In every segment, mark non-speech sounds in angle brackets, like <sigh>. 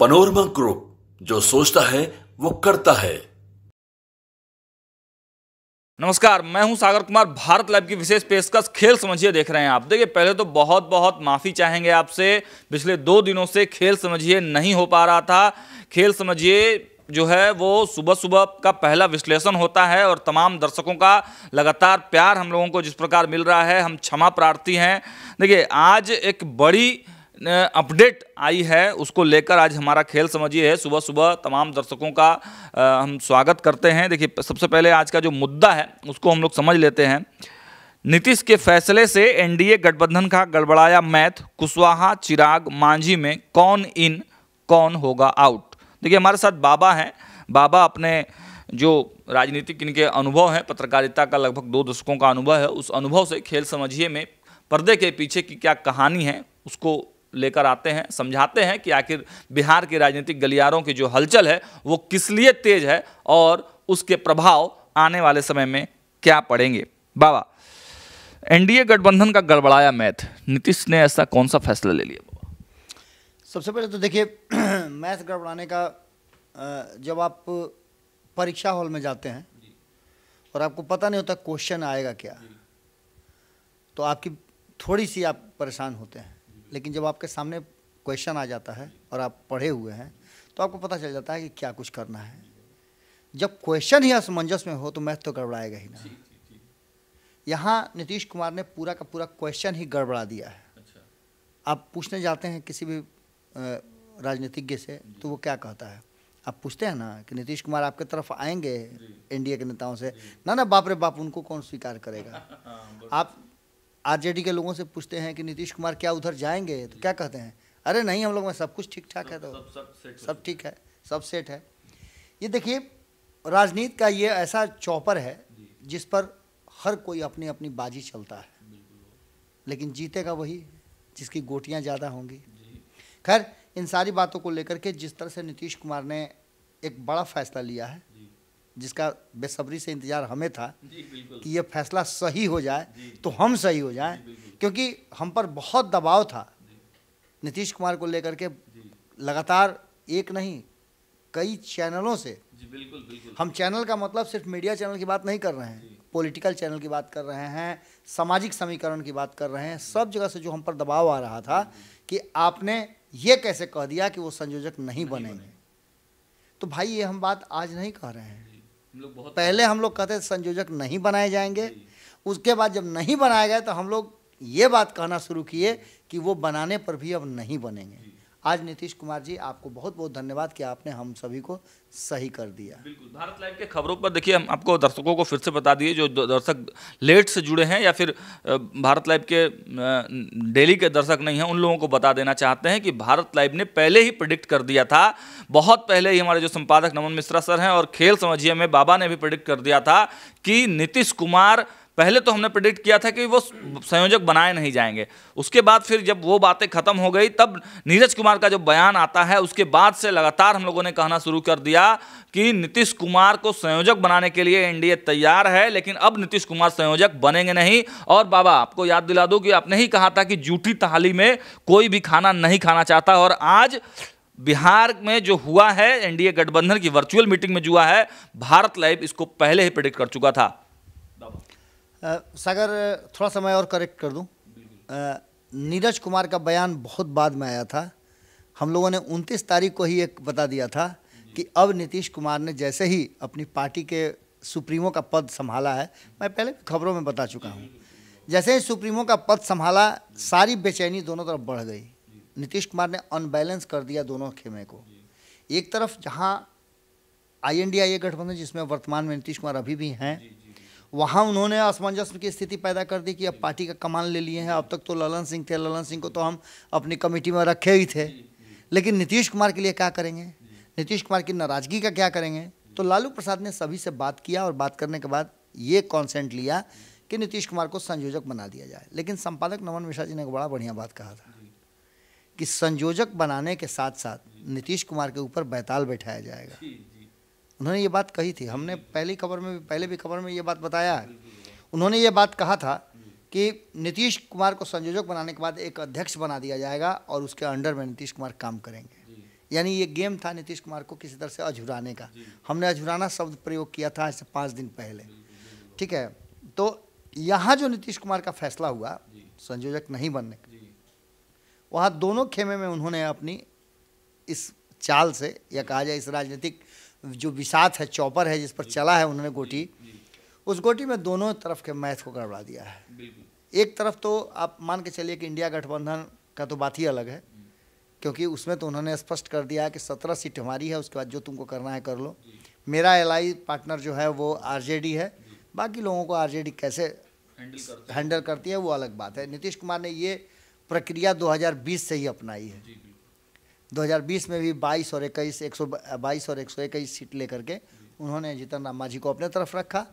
Panorama group जो सोचता है वो करता है नमस्कार मैं हूं सागर कुमार भारत लाइव की विशेष पेशकश खेल समझिए देख रहे हैं आप देखिए पहले तो बहुत बहुत माफ़ी चाहेंगे आपसे पिछले दो दिनों से खेल समझिए नहीं हो पा रहा था खेल समझिए जो है वो सुबह सुबह का पहला विश्लेषण होता है और तमाम दर्शकों का लगातार प्यार हम लोगों को जिस प्रकार मिल रहा है हम क्षमा प्रार्थी हैं देखिए आज एक बड़ी अपडेट आई है उसको लेकर आज हमारा खेल समझिए है सुबह सुबह तमाम दर्शकों का हम स्वागत करते हैं देखिए सबसे पहले आज का जो मुद्दा है उसको हम लोग समझ लेते हैं नीतीश के फैसले से एनडीए गठबंधन का गड़बड़ाया मैथ कुशवाहा चिराग मांझी में कौन इन कौन होगा आउट देखिए हमारे साथ बाबा हैं बाबा अपने जो राजनीतिक इनके अनुभव हैं पत्रकारिता का लगभग दो दशकों का अनुभव है उस अनुभव से खेल समझिए में पर्दे के पीछे की क्या कहानी है उसको लेकर आते हैं समझाते हैं कि आखिर बिहार के राजनीतिक गलियारों की जो हलचल है वो किस लिए तेज है और उसके प्रभाव आने वाले समय में क्या पड़ेंगे बाबा एनडीए गठबंधन का गड़बड़ाया मैथ नीतीश ने ऐसा कौन सा फैसला ले लिया बाबा सबसे पहले तो देखिए <clears throat> मैथ गड़बड़ाने का जब आप परीक्षा हॉल में जाते हैं और आपको पता नहीं होता क्वेश्चन आएगा क्या तो आपकी थोड़ी सी आप परेशान होते हैं लेकिन जब आपके सामने क्वेश्चन आ जाता है और आप पढ़े हुए हैं तो आपको पता चल जाता है कि क्या कुछ करना है जब क्वेश्चन ही असमंजस में हो तो मैथ तो गड़बड़ाएगा ही ना यहाँ नीतीश कुमार ने पूरा का पूरा क्वेश्चन ही गड़बड़ा दिया है अच्छा। आप पूछने जाते हैं किसी भी राजनीतिज्ञ से तो वो क्या कहता है आप पूछते हैं ना कि नीतीश कुमार आपके तरफ आएंगे एनडीए के नेताओं से ना ना बाप रे बाप उनको कौन स्वीकार करेगा <laughs> हाँ, आप आरजेडी के लोगों से पूछते हैं कि नीतीश कुमार क्या उधर जाएंगे तो क्या कहते हैं अरे नहीं हम लोग में सब कुछ ठीक ठाक है तो सब ठीक है सब सेट है ये देखिए राजनीति का ये ऐसा चौपर है जिस पर हर कोई अपनी अपनी बाजी चलता है लेकिन जीतेगा वही जिसकी गोटियां ज़्यादा होंगी खैर इन सारी बातों को लेकर के जिस तरह से नीतीश कुमार ने एक बड़ा फैसला लिया है जिसका बेसब्री से इंतज़ार हमें था कि ये फैसला सही हो जाए तो हम सही हो जाए क्योंकि हम पर बहुत दबाव था नीतीश कुमार को लेकर के लगातार एक नहीं कई चैनलों से जी बिल्कुल बिल्कुल हम चैनल का मतलब सिर्फ मीडिया चैनल की बात नहीं कर रहे हैं पॉलिटिकल चैनल की बात कर रहे हैं सामाजिक समीकरण की बात कर रहे हैं सब जगह से जो हम पर दबाव आ रहा था कि आपने ये कैसे कह दिया कि वो संयोजक नहीं, नहीं बनेंगे बने। तो भाई ये हम बात आज नहीं कह रहे हैं पहले हम लोग कहते संयोजक नहीं बनाए जाएंगे उसके बाद जब नहीं बनाए गए तो हम लोग ये बात कहना शुरू किए कि वो बनाने पर भी अब नहीं बनेंगे आज नीतीश कुमार जी आपको बहुत बहुत धन्यवाद कि आपने हम सभी को सही कर दिया बिल्कुल भारत लाइव के खबरों पर देखिए हम आपको दर्शकों को फिर से बता दिए जो दर्शक लेट से जुड़े हैं या फिर भारत लाइव के डेली के दर्शक नहीं हैं उन लोगों को बता देना चाहते हैं कि भारत लाइव ने पहले ही प्रिडिक्ट कर दिया था बहुत पहले ही हमारे जो संपादक नमन मिश्रा सर हैं और खेल समझिए में बाबा ने भी प्रिडिक्ट कर दिया था कि नीतीश कुमार पहले तो हमने प्रिडिक्ट किया था कि वो संयोजक बनाए नहीं जाएंगे उसके बाद फिर जब वो बातें खत्म हो गई तब नीरज कुमार का जो बयान आता है उसके बाद से लगातार हम लोगों ने कहना शुरू कर दिया कि नीतीश कुमार को संयोजक बनाने के लिए एनडीए तैयार है लेकिन अब नीतीश कुमार संयोजक बनेंगे नहीं और बाबा आपको याद दिला दूँ कि आपने ही कहा था कि जूठी थाली में कोई भी खाना नहीं खाना चाहता और आज बिहार में जो हुआ है एनडीए गठबंधन की वर्चुअल मीटिंग में जो हुआ है भारत लाइव इसको पहले ही प्रेडिक्ट कर चुका था आ, सागर थोड़ा सा मैं और करेक्ट कर दूं नीरज कुमार का बयान बहुत बाद में आया था हम लोगों ने 29 तारीख को ही एक बता दिया था कि अब नीतीश कुमार ने जैसे ही अपनी पार्टी के सुप्रीमो का पद संभाला है मैं पहले खबरों में बता चुका हूँ जैसे ही सुप्रीमो का पद संभाला सारी बेचैनी दोनों तरफ बढ़ गई नीतीश कुमार ने अनबैलेंस कर दिया दोनों खेमे को एक तरफ जहाँ आई एन डी आई गठबंधन जिसमें वर्तमान में नीतीश कुमार अभी भी हैं वहाँ उन्होंने असमंजस की स्थिति पैदा कर दी कि अब पार्टी का कमान ले लिए हैं अब तक तो ललन सिंह थे ललन सिंह को तो हम अपनी कमेटी में रखे ही थे लेकिन नीतीश कुमार के लिए क्या करेंगे नीतीश कुमार की नाराज़गी का क्या करेंगे तो लालू प्रसाद ने सभी से बात किया और बात करने के बाद ये कॉन्सेंट लिया कि नीतीश कुमार को संयोजक बना दिया जाए लेकिन संपादक नमन मिश्रा जी ने एक बड़ा बढ़िया बात कहा था कि संयोजक बनाने के साथ साथ नीतीश कुमार के ऊपर बैताल बैठाया जाएगा उन्होंने ये बात कही थी हमने पहली खबर में पहले भी खबर में ये बात बताया है उन्होंने ये बात कहा था कि नीतीश कुमार को संयोजक बनाने के बाद एक अध्यक्ष बना दिया जाएगा और उसके अंडर में नीतीश कुमार काम करेंगे यानी ये गेम था नीतीश कुमार को किसी तरह से अझुराने का हमने अझुराना शब्द प्रयोग किया था इससे पाँच दिन पहले ठीक है तो यहाँ जो नीतीश कुमार का फैसला हुआ संयोजक नहीं बनने का वहाँ दोनों खेमे में उन्होंने अपनी इस चाल से या कहा जाए इस राजनीतिक जो विसात है चौपर है जिस पर चला है उन्होंने गोटी उस गोटी में दोनों तरफ के मैथ को गड़बड़ा दिया है एक तरफ तो आप मान के चलिए कि इंडिया गठबंधन का तो बात ही अलग है क्योंकि उसमें तो उन्होंने स्पष्ट कर दिया है कि सत्रह सीट हमारी है उसके बाद जो तुमको करना है कर लो मेरा एल पार्टनर जो है वो आर है बाकी लोगों को आर कैसे हैंडल करती है वो अलग बात है नीतीश कुमार ने ये प्रक्रिया 2020 से ही अपनाई है 2020 में भी 22 और 21 122 और 121 सीट लेकर के उन्होंने जीतन राम मांझी को अपने तरफ रखा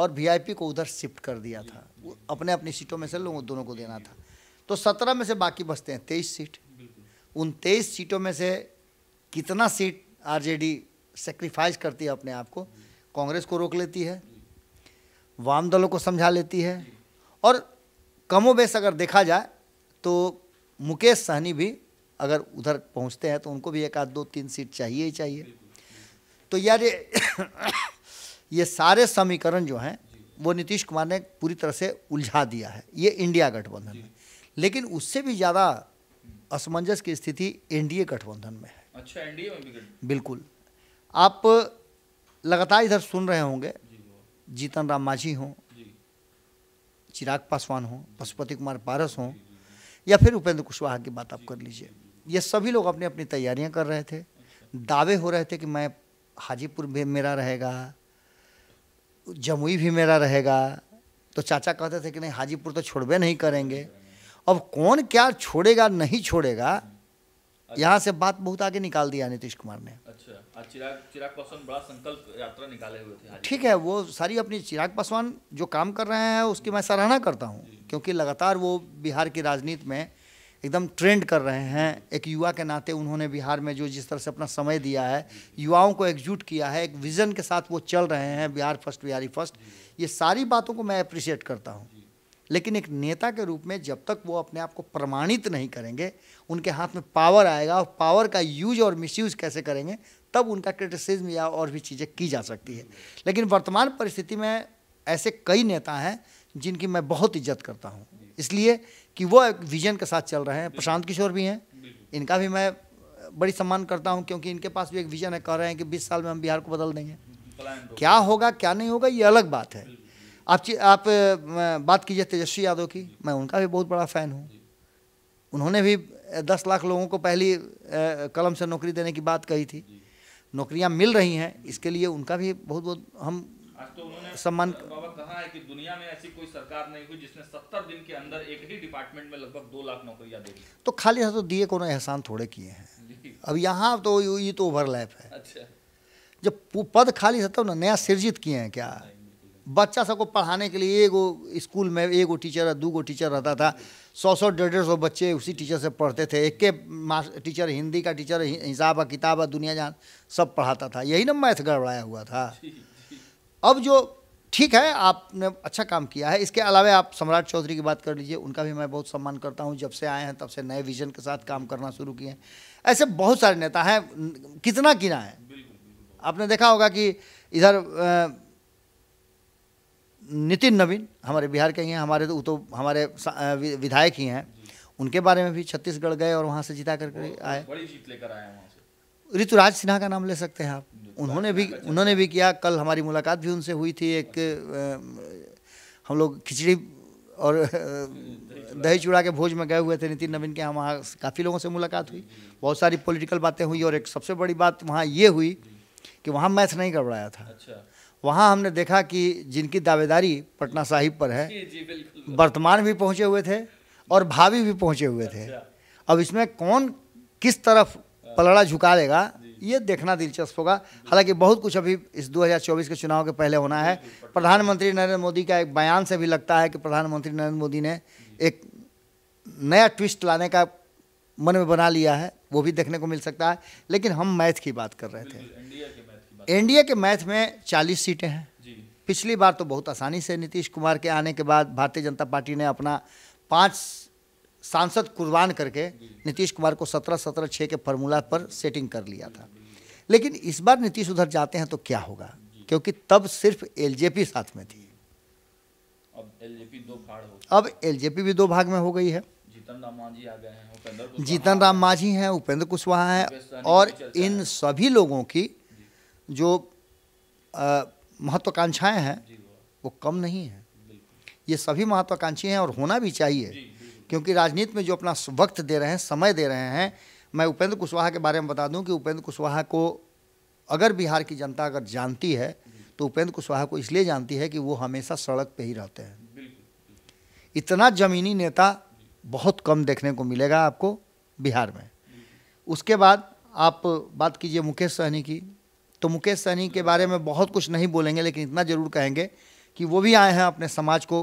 और वीआईपी को उधर शिफ्ट कर दिया था अपने अपनी सीटों में से लोगों दोनों को देना था तो सत्रह में से बाकी बचते हैं तेईस सीट उन तेईस सीटों में से कितना सीट आरजेडी सेक्रीफाइस करती है अपने आप को कांग्रेस को रोक लेती है वाम दलों को समझा लेती है और कमोबेश अगर देखा जाए तो मुकेश सहनी भी अगर उधर पहुंचते हैं तो उनको भी एक आध दो तीन सीट चाहिए ही चाहिए तो यार ये <coughs> ये सारे समीकरण जो हैं वो नीतीश कुमार ने पूरी तरह से उलझा दिया है ये इंडिया गठबंधन में लेकिन उससे भी ज़्यादा असमंजस की स्थिति एनडीए गठबंधन में है अच्छा एनडीए में भी बिल्कुल आप लगातार इधर सुन रहे होंगे जीतन राम मांझी हों चिराग पासवान हों पशुपति कुमार पारस हों या फिर उपेंद्र कुशवाहा की बात आप कर लीजिए ये सभी लोग अपनी अपनी तैयारियां कर रहे थे दावे हो रहे थे कि मैं हाजीपुर भी मेरा रहेगा जमुई भी मेरा रहेगा तो चाचा कहते थे कि नहीं हाजीपुर तो छोड़बे नहीं करेंगे अब कौन क्या छोड़ेगा नहीं छोड़ेगा अच्छा। यहाँ से बात बहुत आगे निकाल दिया नीतीश कुमार ने अच्छा चिराग चिराग पासवान बड़ा संकल्प यात्रा निकाले हुए थे ठीक है वो सारी अपनी चिराग पासवान जो काम कर रहे हैं उसकी मैं सराहना करता हूँ क्योंकि लगातार वो बिहार की राजनीति में एकदम ट्रेंड कर रहे हैं एक युवा के नाते उन्होंने बिहार में जो जिस तरह से अपना समय दिया है युवाओं को एकजुट किया है एक विज़न के साथ वो चल रहे हैं बिहार फर्स्ट बिहारी फर्स्ट ये सारी बातों को मैं अप्रिशिएट करता हूँ लेकिन एक नेता के रूप में जब तक वो अपने आप को प्रमाणित नहीं करेंगे उनके हाथ में पावर आएगा और पावर का यूज और मिसयूज कैसे करेंगे तब उनका क्रिटिसिज्म या और भी चीज़ें की जा सकती है लेकिन वर्तमान परिस्थिति में ऐसे कई नेता हैं जिनकी मैं बहुत इज्जत करता हूँ इसलिए कि वो एक विजन के साथ चल रहे हैं प्रशांत किशोर भी हैं इनका भी मैं बड़ी सम्मान करता हूँ क्योंकि इनके पास भी एक विजन है कह रहे हैं कि बीस साल में हम बिहार को बदल देंगे क्या होगा क्या नहीं होगा ये अलग बात है आप आप बात कीजिए तेजस्वी यादव की मैं उनका भी बहुत बड़ा फ़ैन हूँ उन्होंने भी दस लाख लोगों को पहली कलम से नौकरी देने की बात कही थी नौकरियाँ मिल रही हैं इसके लिए उनका भी बहुत बहुत हम तो सम्मान बाबा कहा है कि दुनिया में ऐसी कोई सरकार नहीं हुई जिसने सत्तर दिन के अंदर एक ही डिपार्टमेंट में लगभग दो लाख नौकरियां दे दी तो खाली हाथों तो दिए को एहसान थोड़े किए हैं अब यहाँ तो ये तो ओवरलैप है अच्छा जब पद खाली था तब ना नया सृजित किए हैं क्या बच्चा सबको पढ़ाने के लिए एक स्कूल में एक वो टीचर दो गो टीचर रहता था सौ सौ डेढ़ डेढ़ सौ बच्चे उसी टीचर से पढ़ते थे एक के टीचर हिंदी का टीचर हिसाब किताब दुनिया जान सब पढ़ाता था यही ना मैथ गड़बड़ाया हुआ था अब जो ठीक है आपने अच्छा काम किया है इसके अलावा आप सम्राट चौधरी की बात कर लीजिए उनका भी मैं बहुत सम्मान करता हूँ जब से आए हैं तब से नए विजन के साथ काम करना शुरू किए हैं ऐसे बहुत सारे नेता हैं कितना किना है आपने देखा होगा कि इधर नितिन नवीन हमारे बिहार के ही हैं हमारे तो तो हमारे विधायक ही हैं उनके बारे में भी छत्तीसगढ़ गए और वहाँ से जिता कर आए लेकर आए ऋतुराज सिन्हा का नाम ले सकते हैं आप उन्होंने भी उन्होंने भी किया कल हमारी मुलाकात भी उनसे हुई थी एक हम लोग खिचड़ी और दही चूड़ा के भोज में गए हुए थे नितिन नवीन के वहाँ काफ़ी लोगों से मुलाकात हुई बहुत सारी पॉलिटिकल बातें हुई और एक सबसे बड़ी बात वहाँ ये हुई कि वहाँ मैथ नहीं गड़बड़ाया था अच्छा। वहाँ हमने देखा कि जिनकी दावेदारी पटना साहिब पर है वर्तमान भी पहुँचे हुए थे और भावी भी पहुँचे हुए थे अच्छा। अब इसमें कौन किस तरफ पलड़ा झुका देगा ये देखना दिलचस्प होगा हालांकि बहुत कुछ अभी इस 2024 के चुनाव के पहले होना है प्रधानमंत्री नरेंद्र मोदी का एक बयान से भी लगता है कि प्रधानमंत्री नरेंद्र मोदी ने एक नया ट्विस्ट लाने का मन में बना लिया है वो भी देखने को मिल सकता है लेकिन हम मैथ की बात कर रहे थे एनडीए के मैथ में चालीस सीटें हैं पिछली बार तो बहुत आसानी से नीतीश कुमार के आने के बाद भारतीय जनता पार्टी ने अपना पाँच सांसद कुर्बान करके नीतीश कुमार को सत्रह सत्रह छः के फार्मूला पर सेटिंग कर लिया था लेकिन इस बार नीतीश उधर जाते हैं तो क्या होगा क्योंकि तब सिर्फ एलजेपी साथ में थी अब एलजेपी दो अब एलजेपी भी दो भाग में हो गई है जीतन राम मांझी आ गए हैं जीतन राम मांझी हैं उपेंद्र कुशवाहा हैं और इन सभी लोगों की जो महत्वाकांक्षाएं हैं वो कम नहीं है ये सभी महत्वाकांक्षी हैं और होना भी चाहिए क्योंकि राजनीति में जो अपना वक्त दे रहे हैं समय दे रहे हैं मैं उपेंद्र कुशवाहा के बारे में बता दूं कि उपेंद्र कुशवाहा को अगर बिहार की जनता अगर जानती है तो उपेंद्र कुशवाहा को इसलिए जानती है कि वो हमेशा सड़क पे ही रहते हैं इतना ज़मीनी नेता बहुत कम देखने को मिलेगा आपको बिहार में उसके बाद आप बात कीजिए मुकेश सहनी की तो मुकेश सहनी के बारे में बहुत कुछ नहीं बोलेंगे लेकिन इतना ज़रूर कहेंगे कि वो भी आए हैं अपने समाज को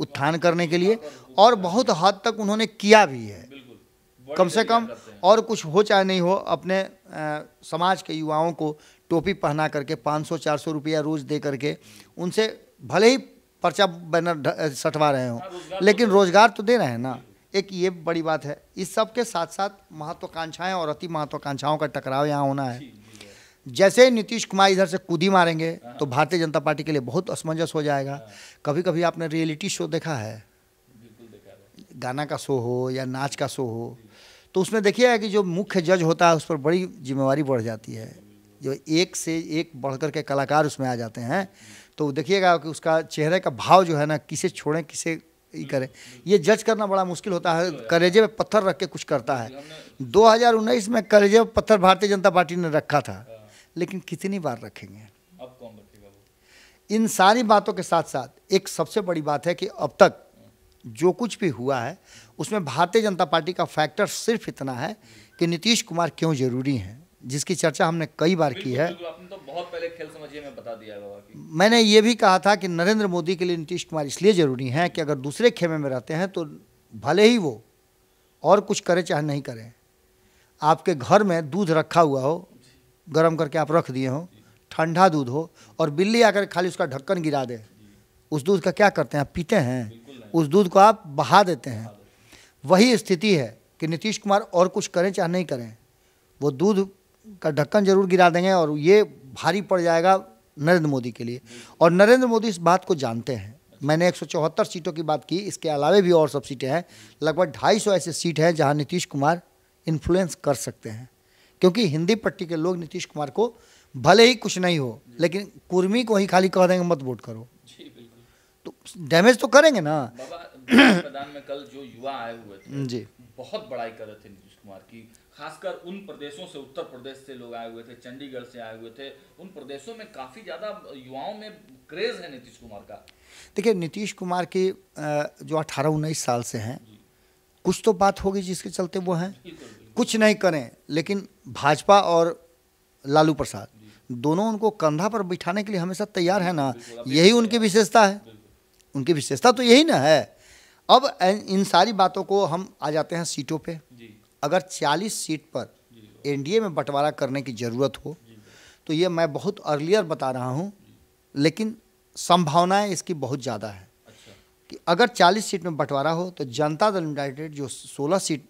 उत्थान करने के लिए और बहुत हद तक उन्होंने किया भी है कम से कम और कुछ हो चाहे नहीं हो अपने आ, समाज के युवाओं को टोपी पहना करके 500-400 रुपया रोज दे करके उनसे भले ही पर्चा बैनर सटवा रहे हों हाँ, तो लेकिन रोजगार तो दे रहे हैं ना एक ये बड़ी बात है इस सब के साथ साथ महत्वाकांक्षाएं और अति महत्वाकांक्षाओं का टकराव यहाँ होना है जैसे नीतीश कुमार इधर से कूदी मारेंगे हाँ। तो भारतीय जनता पार्टी के लिए बहुत असमंजस हो जाएगा हाँ। कभी कभी आपने रियलिटी शो देखा है गाना का शो हो या नाच का शो हो तो उसमें देखिए कि जो मुख्य जज होता है उस पर बड़ी जिम्मेवारी बढ़ जाती है जो एक से एक बढ़कर के कलाकार उसमें आ जाते हैं तो देखिएगा कि उसका चेहरे का भाव जो है ना किसे छोड़ें किसे ही करें ये जज करना बड़ा मुश्किल होता है करेजे में पत्थर रख के कुछ करता है 2019 में करेजे में पत्थर भारतीय जनता पार्टी ने रखा था हाँ। लेकिन कितनी बार रखेंगे अब कौन रखेगा इन सारी बातों के साथ साथ एक सबसे बड़ी बात है कि अब तक जो कुछ भी हुआ है उसमें भारतीय जनता पार्टी का फैक्टर सिर्फ इतना है कि नीतीश कुमार क्यों जरूरी हैं जिसकी चर्चा हमने कई बार की है आपने तो बहुत पहले खेल समझिए मैं बता दिया कि मैंने ये भी कहा था कि नरेंद्र मोदी के लिए नीतीश कुमार इसलिए ज़रूरी हैं कि अगर दूसरे खेमे में रहते हैं तो भले ही वो और कुछ करें चाहे नहीं करें आपके घर में दूध रखा हुआ हो गर्म करके आप रख दिए हो ठंडा दूध हो और बिल्ली आकर खाली उसका ढक्कन गिरा दे उस दूध का क्या करते हैं आप पीते हैं उस दूध को आप बहा देते हैं वही स्थिति है कि नीतीश कुमार और कुछ करें चाहे नहीं करें वो दूध का ढक्कन जरूर गिरा देंगे और ये भारी पड़ जाएगा नरेंद्र मोदी के लिए और नरेंद्र मोदी इस बात को जानते हैं मैंने एक सीटों की बात की इसके अलावा भी और सब सीटें हैं लगभग ढाई ऐसे सीट हैं जहाँ नीतीश कुमार इन्फ्लुएंस कर सकते हैं क्योंकि हिंदी पट्टी के लोग नीतीश कुमार को भले ही कुछ नहीं हो लेकिन कुर्मी को ही खाली कह देंगे मत वोट करो तो डैमेज तो करेंगे ना मैदान में कल जो युवा आए हुए थे हम्म, जी बहुत बड़ाई कर रहे थे नीतीश कुमार की खासकर उन प्रदेशों से उत्तर प्रदेश से लोग आए हुए थे चंडीगढ़ से आए हुए थे उन प्रदेशों में काफ़ी ज़्यादा युवाओं में क्रेज़ है नीतीश कुमार का देखिए नीतीश कुमार की जो अठारह उन्नीस साल से हैं कुछ तो बात होगी जिसके चलते वो हैं कुछ नहीं करें लेकिन भाजपा और लालू प्रसाद दोनों उनको कंधा पर बिठाने के लिए हमेशा तैयार है ना यही उनकी विशेषता है उनकी विशेषता तो यही ना है अब इन सारी बातों को हम आ जाते हैं सीटों पे अगर 40 सीट पर एनडीए में बंटवारा करने की ज़रूरत हो तो ये मैं बहुत अर्लियर बता रहा हूँ लेकिन संभावनाएं इसकी बहुत ज़्यादा है अच्छा। कि अगर 40 सीट में बंटवारा हो तो जनता दल यूनाइटेड जो 16 सीट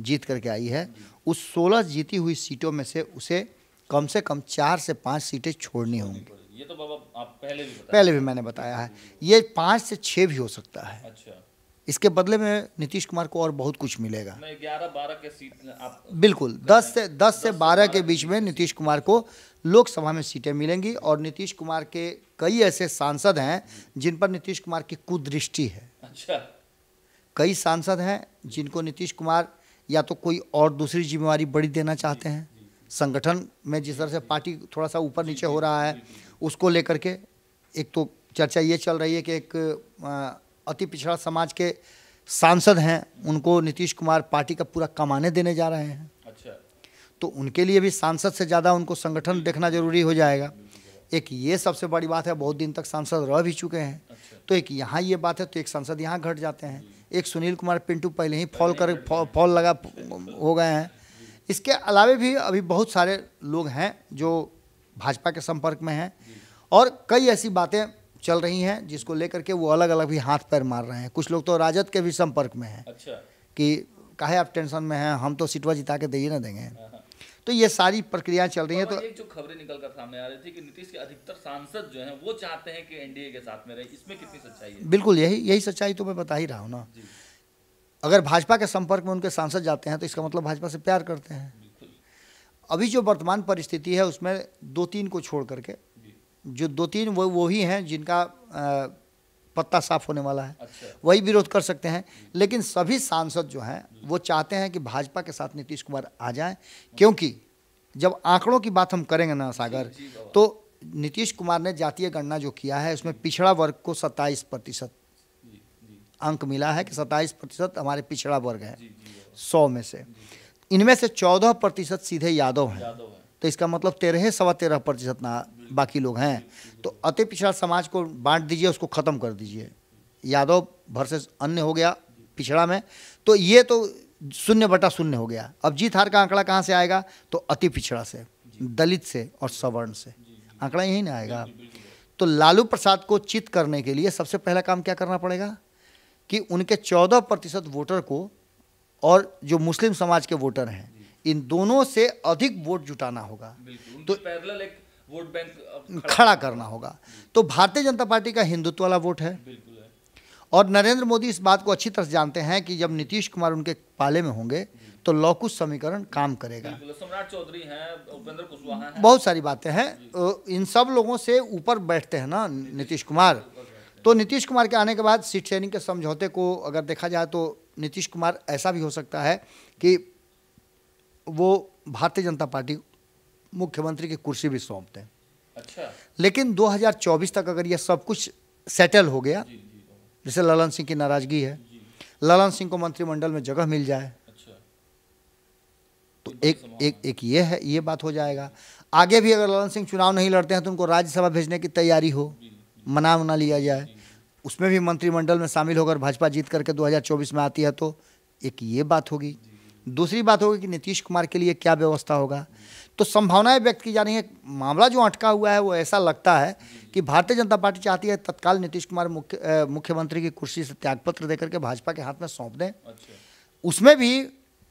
जीत करके आई है उस सोलह जीती हुई सीटों में से उसे कम से कम चार से पाँच सीटें छोड़नी होंगी ये तो बाबा आप पहले भी पहले भी मैंने बताया है ये पाँच से छः भी हो सकता है अच्छा इसके बदले में नीतीश कुमार को और बहुत कुछ मिलेगा ग्यारह बारह के सीट आप बिल्कुल दस से दस से बारह के बीच में नीतीश कुमार को लोकसभा में सीटें मिलेंगी और नीतीश कुमार के कई ऐसे सांसद हैं जिन पर नीतीश कुमार की कुदृष्टि है अच्छा कई सांसद हैं जिनको नीतीश कुमार या तो कोई और दूसरी जिम्मेवारी बड़ी देना चाहते हैं संगठन में जिस तरह से पार्टी थोड़ा सा ऊपर नीचे हो रहा है उसको लेकर के एक तो चर्चा ये चल रही है कि एक अति पिछड़ा समाज के सांसद हैं उनको नीतीश कुमार पार्टी का पूरा कमाने देने जा रहे हैं अच्छा तो उनके लिए भी सांसद से ज़्यादा उनको संगठन देखना जरूरी हो जाएगा एक ये सबसे बड़ी बात है बहुत दिन तक सांसद रह भी चुके हैं अच्छा। तो एक यहाँ ये बात है तो एक सांसद यहाँ घट जाते हैं एक सुनील कुमार पिंटू पहले ही फॉल कर फॉल लगा हो गए हैं इसके अलावे भी अभी बहुत सारे लोग हैं जो भाजपा के संपर्क में हैं और कई ऐसी बातें चल रही हैं जिसको लेकर के वो अलग अलग भी हाथ पैर मार रहे हैं कुछ लोग तो राजद के भी संपर्क में हैं अच्छा। कि काहे आप टेंशन में हैं हम तो सिटवा जिता के दे ही ना देंगे हाँ, हाँ। तो ये सारी प्रक्रियाएं चल रही हैं तो एक तो जो खबरें निकल कर सामने आ रही थी कि नीतीश के अधिकतर सांसद जो हैं वो चाहते हैं कि एनडीए के साथ में रहे इसमें कितनी सच्चाई है बिल्कुल यही यही सच्चाई तो मैं बता ही रहा हूँ ना अगर भाजपा के संपर्क में उनके सांसद जाते हैं तो इसका मतलब भाजपा से प्यार करते हैं अभी जो वर्तमान परिस्थिति है उसमें दो तीन को छोड़ करके जो दो तीन वो वही हैं जिनका पत्ता साफ होने वाला है अच्छा। वही विरोध कर सकते हैं लेकिन सभी सांसद जो हैं वो चाहते हैं कि भाजपा के साथ नीतीश कुमार आ जाए क्योंकि जब आंकड़ों की बात हम करेंगे ना सागर तो नीतीश कुमार ने जातीय गणना जो किया है उसमें पिछड़ा वर्ग को सत्ताईस प्रतिशत अंक मिला है कि सत्ताईस प्रतिशत हमारे पिछड़ा वर्ग है सौ में से इनमें से चौदह प्रतिशत सीधे यादव हैं तो इसका मतलब तेरह सवा तेरह प्रतिशत ना बाकी लोग हैं तो अति पिछड़ा समाज को बांट दीजिए उसको ख़त्म कर दीजिए यादव भरसे अन्य हो गया पिछड़ा में तो ये तो शून्य बटा शून्य हो गया अब जीत हार का आंकड़ा कहाँ से आएगा तो अति पिछड़ा से दलित से और सवर्ण से आंकड़ा यही ना आएगा तो लालू प्रसाद को चित करने के लिए सबसे पहला काम क्या करना पड़ेगा कि उनके चौदह प्रतिशत वोटर को और जो मुस्लिम समाज के वोटर हैं इन दोनों से अधिक वोट जुटाना होगा तो पैरेलल एक वोट बैंक खड़ा, खड़ा करना होगा तो भारतीय जनता पार्टी का हिंदुत्व वाला वोट है और नरेंद्र मोदी इस बात को अच्छी तरह जानते हैं कि जब नीतीश कुमार उनके पाले में होंगे तो लौकुश समीकरण काम करेगा सम्राट चौधरी हैं उपेंद्र कुशवाहा बहुत सारी बातें हैं इन सब लोगों से ऊपर बैठते हैं ना नीतीश कुमार तो नीतीश कुमार के आने के बाद सीट शेयरिंग के समझौते को अगर देखा जाए तो नीतीश कुमार ऐसा भी हो सकता है कि वो भारतीय जनता पार्टी मुख्यमंत्री की कुर्सी भी सौंपते हैं अच्छा लेकिन 2024 तक अगर ये सब कुछ सेटल हो गया जैसे ललन सिंह की नाराजगी है ललन सिंह को मंत्रिमंडल में जगह मिल जाए अच्छा। तो एक एक एक ये है ये बात हो जाएगा आगे भी अगर ललन सिंह चुनाव नहीं लड़ते हैं तो उनको राज्यसभा भेजने की तैयारी हो मना मना लिया जाए उसमें भी मंत्रिमंडल में शामिल होकर भाजपा जीत करके 2024 में आती है तो एक ये बात होगी दूसरी बात होगी कि नीतीश कुमार के लिए क्या व्यवस्था होगा तो संभावनाएं व्यक्त की जा रही हैं मामला जो अटका हुआ है वो ऐसा लगता है कि भारतीय जनता पार्टी चाहती है तत्काल नीतीश कुमार मुख्य मुख्यमंत्री की कुर्सी से त्यागपत्र देकर के भाजपा के हाथ में सौंप दें अच्छा। उसमें भी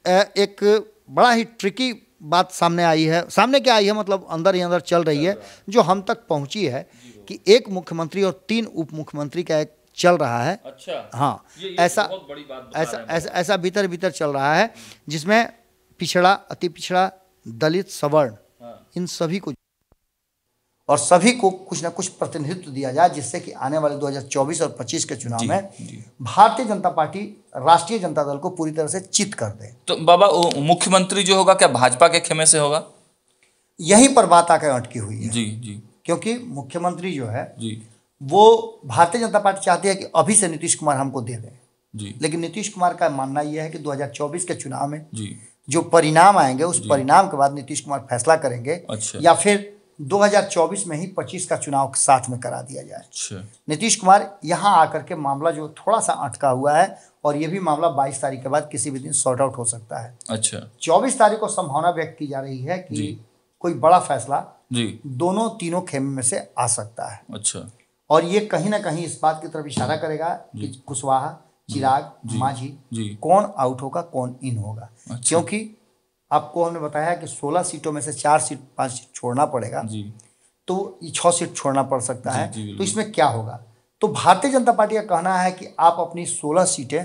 एक बड़ा ही ट्रिकी बात सामने आई है सामने क्या आई है मतलब अंदर ही अंदर चल रही है जो हम तक पहुंची है कि एक मुख्यमंत्री और तीन उप मुख्यमंत्री का एक चल रहा है अच्छा हाँ ये, ये तो ऐसा बहुत बड़ी बात ऐसा ऐसा ऐसा भीतर भीतर चल रहा है जिसमें पिछड़ा अति पिछड़ा दलित सवर्ण हाँ। इन सभी को और सभी को कुछ ना कुछ प्रतिनिधित्व दिया जाए जिससे कि आने वाले 2024 और 25 के चुनाव में भारतीय जनता पार्टी राष्ट्रीय जनता दल को पूरी तरह से चित कर दे तो बाबा मुख्यमंत्री जो होगा क्या भाजपा के खेमे से होगा यहीं पर बात आकर अटकी हुई है जी जी क्योंकि मुख्यमंत्री जो है जी वो भारतीय जनता पार्टी चाहती है कि अभी से नीतीश कुमार हमको दे दें लेकिन नीतीश कुमार का मानना यह है कि 2024 के चुनाव में जो परिणाम आएंगे उस परिणाम के बाद नीतीश कुमार फैसला करेंगे अच्छा। या फिर 2024 में ही 25 का चुनाव साथ में करा दिया जाए अच्छा। नीतीश कुमार यहाँ आकर के मामला जो थोड़ा सा अटका हुआ है और ये भी मामला 22 तारीख के बाद किसी भी दिन सॉर्ट आउट हो सकता है अच्छा चौबीस तारीख को संभावना व्यक्त की जा रही है कि कोई बड़ा फैसला दोनों तीनों खेमे में से आ सकता है अच्छा और ये कहीं ना कहीं इस बात की तरफ इशारा करेगा कि कुशवाहा चिराग माझी कौन आउट होगा कौन इन होगा अच्छा। क्योंकि आपको हमने बताया कि 16 सीटों में से चार सीट पांच सीट छोड़ना पड़ेगा तो छह सीट छोड़ना पड़ सकता है तो इसमें क्या होगा तो भारतीय जनता पार्टी का कहना है कि आप अपनी सोलह सीटें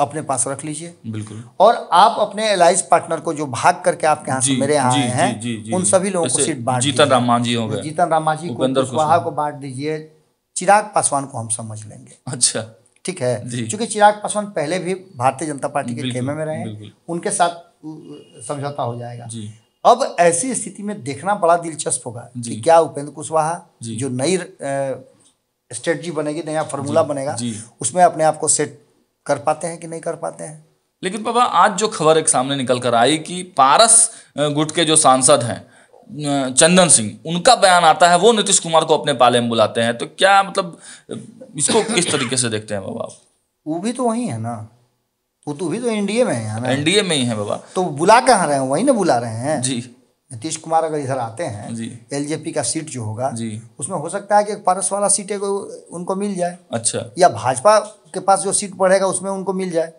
अपने पास रख लीजिए बिल्कुल और आप अपने एलाइज पार्टनर को जो भाग करके आपके यहाँ से मेरे यहाँ आए हैं उन सभी लोगों को सीट बांट जीतन राम मांझी होंगे जीतन राम मांझी को कुशवाहा को बांट दीजिए चिराग पासवान को हम समझ लेंगे अच्छा ठीक है क्योंकि चिराग पासवान पहले भी भारतीय जनता पार्टी के खेमे में रहे उनके साथ समझौता हो जाएगा अब ऐसी स्थिति में देखना बड़ा दिलचस्प होगा कि क्या उपेंद्र कुशवाहा जो नई स्ट्रेटजी बनेगी नया फॉर्मूला बनेगा उसमें अपने आप को सेट कर पाते हैं कि नहीं कर पाते हैं लेकिन बाबा आज जो खबर एक सामने निकल कर आई कि पारस गुट के जो सांसद हैं चंदन सिंह उनका बयान आता है वो नीतीश कुमार को अपने पाले में बुलाते हैं तो क्या मतलब इसको किस तरीके से देखते हैं बाबा आप वो भी तो वही है ना वो तो भी तो एनडीए में है एनडीए में ही है बाबा तो बुला कहाँ रहे हैं वही ना बुला रहे हैं जी नीतीश कुमार अगर इधर आते हैं पी का सीट जो होगा उसमें हो सकता है कि पारस वाला सीट एक उनको मिल जाए अच्छा या भाजपा के पास जो सीट बढ़ेगा उसमें उनको मिल जाए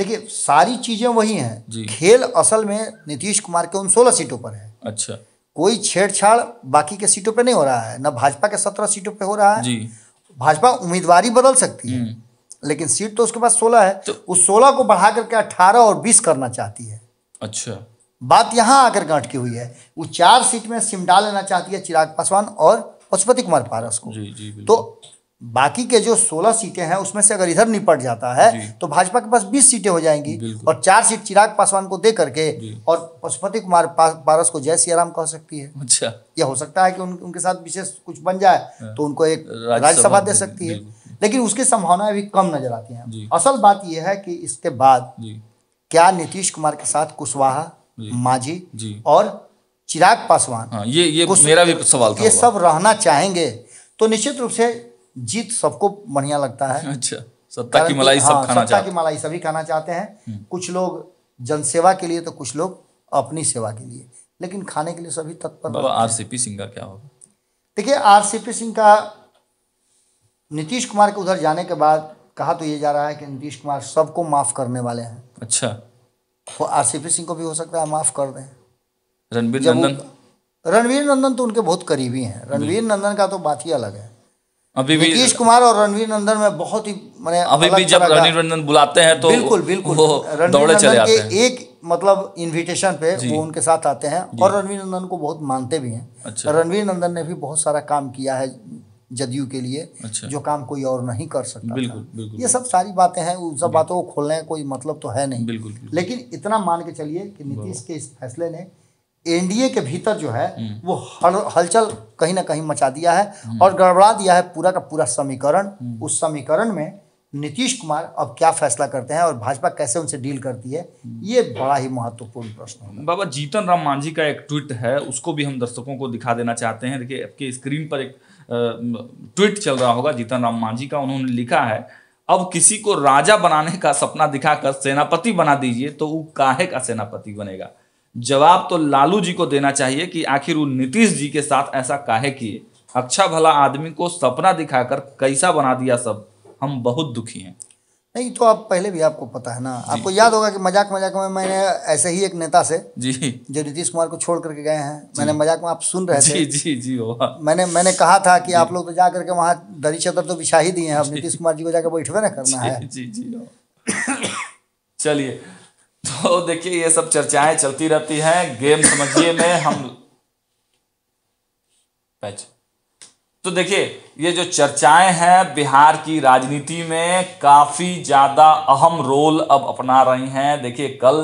देखिए सारी चीजें वही हैं खेल असल में नीतीश कुमार के उन सोलह सीटों पर है अच्छा कोई छेड़छाड़ बाकी के सीटों पर नहीं हो रहा है ना भाजपा के सत्रह सीटों पर हो रहा है भाजपा उम्मीदवार बदल सकती है हम्म। लेकिन सीट तो उसके पास सोलह है तो, उस सोलह को बढ़ा करके अट्ठारह और बीस करना चाहती है अच्छा बात यहाँ आकर गांठ की हुई है वो चार सीट में सिमडा लेना चाहती है चिराग पासवान और पशुपति कुमार पारस को जी, जी, तो बाकी के जो 16 सीटें हैं उसमें से अगर इधर निपट जाता है तो भाजपा के पास 20 सीटें हो जाएंगी और चार सीट चिराग पासवान को दे करके और पशुपति कुमार पारस को जय सियाराम कह सकती है अच्छा यह हो सकता है कि उन, उनके साथ विशेष कुछ बन जाए हाँ। तो उनको एक राज्यसभा दे सकती है लेकिन उसकी संभावनाएं भी कम नजर आती है असल बात यह है कि इसके बाद क्या नीतीश कुमार के साथ कुशवाहा माझी जी और चिराग पासवान हाँ, ये ये मेरा भी सवाल था ये सब रहना चाहेंगे तो निश्चित रूप से जीत सबको बढ़िया लगता है अच्छा सत्ता की मलाई सब हाँ, खाना सत्ता की मलाई सभी खाना चाहते हैं हम्म। कुछ लोग जनसेवा के लिए तो कुछ लोग अपनी सेवा के लिए लेकिन खाने के लिए सभी तत्पर आर सी पी सिंह का क्या होगा देखिए पी सिंह का नीतीश कुमार के उधर जाने के बाद कहा तो ये जा रहा है कि नीतीश कुमार सबको माफ करने वाले हैं अच्छा आरसीपी सिंह को भी हो सकता है माफ कर दें रणवीर नंदन रणवीर नंदन तो उनके बहुत करीबी हैं रणवीर नंदन का तो बात ही अलग है अभी भी नीतीश कुमार और रणवीर नंदन में बहुत ही मैंने अभी भी जब रणवीर नंदन बुलाते हैं तो बिल्कुल बिल्कुल रणवीर नंदन के एक मतलब इनविटेशन पे वो उनके साथ आते हैं और रणवीर नंदन को बहुत मानते भी हैं अच्छा। रणवीर नंदन ने भी बहुत सारा काम किया है जदयू के लिए अच्छा। जो काम कोई और नहीं कर सकता बिल्कुल, था। बिल्कुल ये सब सारी बातें हैं उन सब बातों को खोलने का कोई मतलब तो है नहीं बिल्कुल, बिल्कुल। लेकिन इतना मान के चलिए कि नीतीश के इस फैसले ने एनडीए के भीतर जो है हम्म। वो हल हलचल कहीं ना कहीं मचा दिया है हम्म। और गड़बड़ा दिया है पूरा का पूरा समीकरण हम्म। उस समीकरण में नीतीश कुमार अब क्या फैसला करते हैं और भाजपा कैसे उनसे डील करती है ये बड़ा ही महत्वपूर्ण प्रश्न है बाबा जीतन राम मांझी का एक ट्वीट है उसको भी हम दर्शकों को दिखा देना चाहते हैं देखिए आपके स्क्रीन पर एक ट्वीट चल रहा होगा जीतन राम मांझी का उन्होंने लिखा है अब किसी को राजा बनाने का सपना दिखाकर सेनापति बना दीजिए तो वो काहे का सेनापति बनेगा जवाब तो लालू जी को देना चाहिए कि आखिर वो नीतीश जी के साथ ऐसा काहे किए अच्छा भला आदमी को सपना दिखाकर कैसा बना दिया सब हम बहुत दुखी हैं नहीं तो आप पहले भी आपको पता है ना आपको याद होगा कि मजाक मजाक में मैंने ऐसे ही एक नेता से जी जो नीतीश कुमार को छोड़ करके गए हैं मैंने मजाक में आप सुन रहे थे जी जी जी मैंने मैंने कहा था कि आप लोग तो जा करके वहाँ दरी चतर तो बिछा ही दिए हैं अब नीतीश कुमार जी को जाकर बैठवे ना करना है जी जी चलिए तो देखिए ये सब चर्चाएं चलती रहती हैं गेम समझिए में हम पैच तो देखिए ये जो चर्चाएं हैं बिहार की राजनीति में काफ़ी ज़्यादा अहम रोल अब अपना रही हैं देखिए कल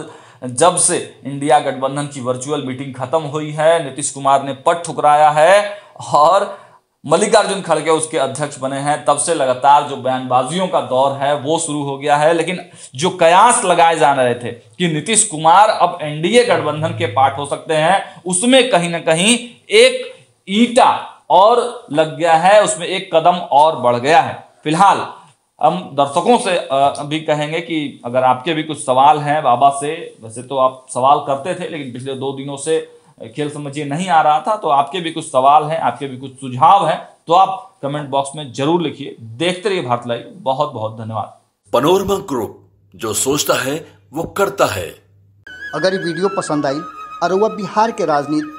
जब से इंडिया गठबंधन की वर्चुअल मीटिंग खत्म हुई है नीतीश कुमार ने पट ठुकराया है और मल्लिकार्जुन खड़गे उसके अध्यक्ष बने हैं तब से लगातार जो बयानबाजियों का दौर है वो शुरू हो गया है लेकिन जो कयास लगाए जा रहे थे कि नीतीश कुमार अब एनडीए गठबंधन के पार्ट हो सकते हैं उसमें कहीं ना कहीं एक ईटा और लग गया है उसमें एक कदम और बढ़ गया है फिलहाल हम दर्शकों से भी कहेंगे कि अगर आपके भी कुछ सवाल हैं बाबा से वैसे तो आप सवाल करते थे लेकिन पिछले दो दिनों से खेल समझिए नहीं आ रहा था तो आपके भी कुछ सवाल हैं आपके भी कुछ सुझाव हैं तो आप कमेंट बॉक्स में जरूर लिखिए देखते रहिए भारत लाइव बहुत बहुत धन्यवाद पनोरमा ग्रुप जो सोचता है वो करता है अगर ये वीडियो पसंद आई और बिहार के राजनीति